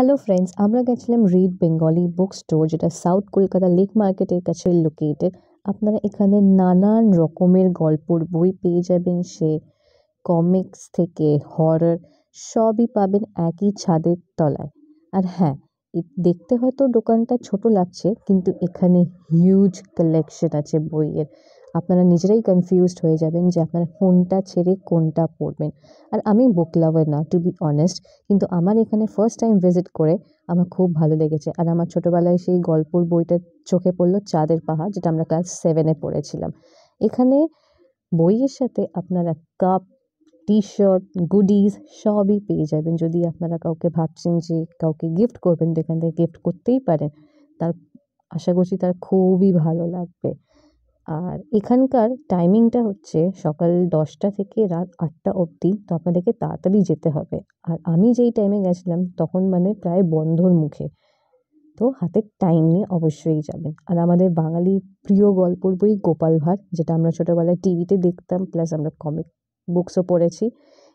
hello friends আমরা গেছিলাম Read Bengali Book Store যেটা সাউথ কলকাতা লেক মার্কেটের কাছে লোকেটেড আপনারা এখানে নানান রকমের গল্পর বই পেয়ে যাবেন সে কমিক্স থেকে হরর সবই পাবেন একই ছাদের তলায় আর হ্যাঁ দেখতে হয়তো দোকানটা ছোট লাগছে কিন্তু এখানে হিউজ কালেকশন আছে বইয়ের আপনারা নিজেরাই কনফিউজড হয়ে যাবেন যে আপনারা কোনটা ছেড়ে কোনটা পড়বেন আর আমি বুক লাভার না টু বি অনেস্ট কিন্তু আমার এখানে ফার্স্ট টাইম ভিজিট করে আমার খুব ভালো লেগেছে আর আমার ছোটোবেলায় সেই গল্পর বইটা চোখে পড়লো চাঁদের পাহাড় যেটা আমরা ক্লাস সেভেনে পড়েছিলাম এখানে বইয়ের সাথে আপনারা কাপ টি শার্ট গুডিজ সবই পেয়ে যাবেন যদি আপনারা কাউকে ভাবছেন যে কাউকে গিফট করবেন তো এখান থেকে গিফট করতেই পারেন তার আশা করছি তার খুবই ভালো লাগবে আর এখানকার টাইমিংটা হচ্ছে সকাল দশটা থেকে রাত আটটা অবধি তো আপনাদেরকে তাড়াতাড়ি যেতে হবে আর আমি যেই টাইমে গেছিলাম তখন মানে প্রায় বন্ধর মুখে তো হাতে টাইম নিয়ে অবশ্যই যাবেন আর আমাদের বাঙালি প্রিয় গল্পর বই গোপাল ভাঁড় যেটা আমরা ছোটোবেলায় টিভিতে দেখতাম প্লাস আমরা কমিক বুকসও পড়েছি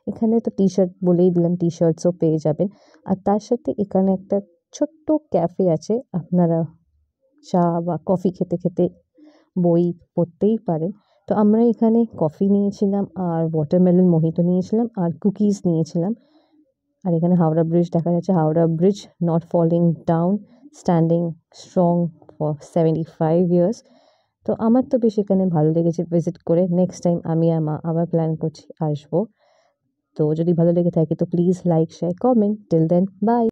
এখানে তো টি শার্ট বলেই দিলাম টি শার্টসও পেয়ে যাবেন আর তার সাথে এখানে একটা ছোট্ট ক্যাফে আছে আপনারা চা বা কফি খেতে খেতে বই পড়তেই পারেন তো আমরা এখানে কফি নিয়েছিলাম আর ওয়াটারমেলন মোহিতো নিয়েছিলাম আর কুকিজ নিয়েছিলাম আর এখানে হাওড়া ব্রিজ দেখা যাচ্ছে Howrah Bridge not falling down standing strong for seventy five years তো আমার তো বেশ এখানে ভালো লেগেছে ভিজিট করে নেক্সট টাইম আমি আর মা আবার প্ল্যান করছি আসবো তো যদি ভালো লেগে থাকে তো please like share comment till then by